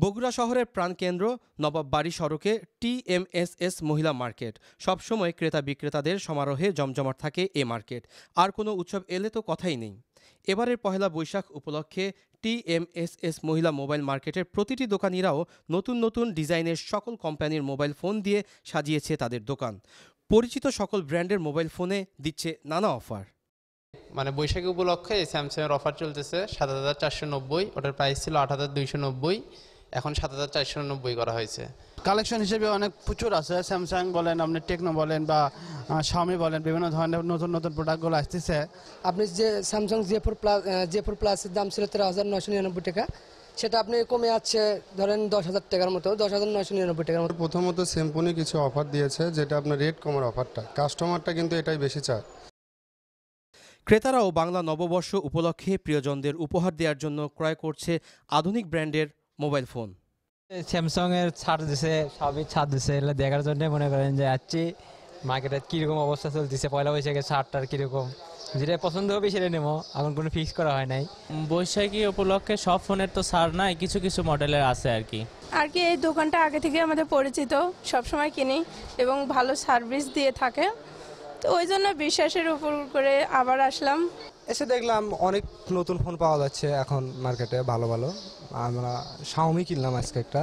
বগুড়া শহরের প্রাণকেন্দ্র নবাববাড়ি সড়কে টিএমএসএস মহিলা মার্কেট সবসময় ক্রেতা বিক্রেতাদের সমারোহে জমজমাট থাকে এ মার্কেট আর কোনো উৎসব এলে তো কথাই নেই এবারের পহেলা বৈশাখ উপলক্ষে টিএমএসএস মহিলা মোবাইল মার্কেটের প্রতিটি দোকানিরাও নতুন নতুন ডিজাইনের সকল কোম্পানির মোবাইল ফোন দিয়ে সাজিয়েছে তাদের দোকান পরিচিত সকল ব্র্যান্ডের মোবাইল ফোনে দিচ্ছে নানা অফার মানে বৈশাখী উপলক্ষে স্যামসাংয়ের অফার চলতেছে সাত হাজার চারশো নব্বই ওটার প্রাইস ছিল আট হাজার দুইশো নব্বই এখন সাত হাজার চারশো নব্বই করা হয়েছে কালেকশন হিসেবে অনেক প্রচুর আছে স্যামসাং বলেন আপনি টেকনো বলেন বা স্বামী বলেন বিভিন্ন ধরনের নতুন নতুন প্রোডাক্টগুলো আসতেছে আপনি যে Samsung J four plus J four প্লাসের দাম ছিল তেরো হাজার নয়শো নিরানব্বই টাকা সেটা আপনি কমে আছে ধরেন দশ হাজার টাকার মতো দশ হাজার নয়শো নিরানব্বই টাকার মতো প্রথমত সেম্পুনি কিছু অফার দিয়েছে যেটা আপনার রেট কমার অফারটা কাস্টমারটা কিন্তু এটাই বেশি চায় ক্রেতারাও বাংলা নববর্ষ উপলক্ষে প্রিয়জনদের উপহার দেওয়ার জন্য ক্রয় করছে আধুনিক ব্র্যান্ডের মোবাইল ফোন স্যামসংয়ের ছাড় দিছে সবই ছাড় দিছে এটা দেখার জন্য মনে করেন যে যাচ্ছি মার্কেটে কীরকম অবস্থা চলতেছে পয়লা বৈশাখের ছাড়টার কীরকম যেটা পছন্দ হবে সেটা নেবো এখন কোনো ফিক্স করা হয় নাই বৈশাখী উপলক্ষে সব ফোনের তো ছাড় নাই কিছু কিছু মডেলের আছে আর কি আর কি এই দোকানটা আগে থেকে আমাদের পরিচিত সবসময় কিনি এবং ভালো সার্ভিস দিয়ে থাকে তো ওই জন্য বিশ্বাসের উপর করে আবার আসলাম এসে দেখলাম অনেক নতুন ফোন পাওয়া যাচ্ছে এখন মার্কেটে ভালো ভালো আমরা শাওমি কিনলাম আজকে একটা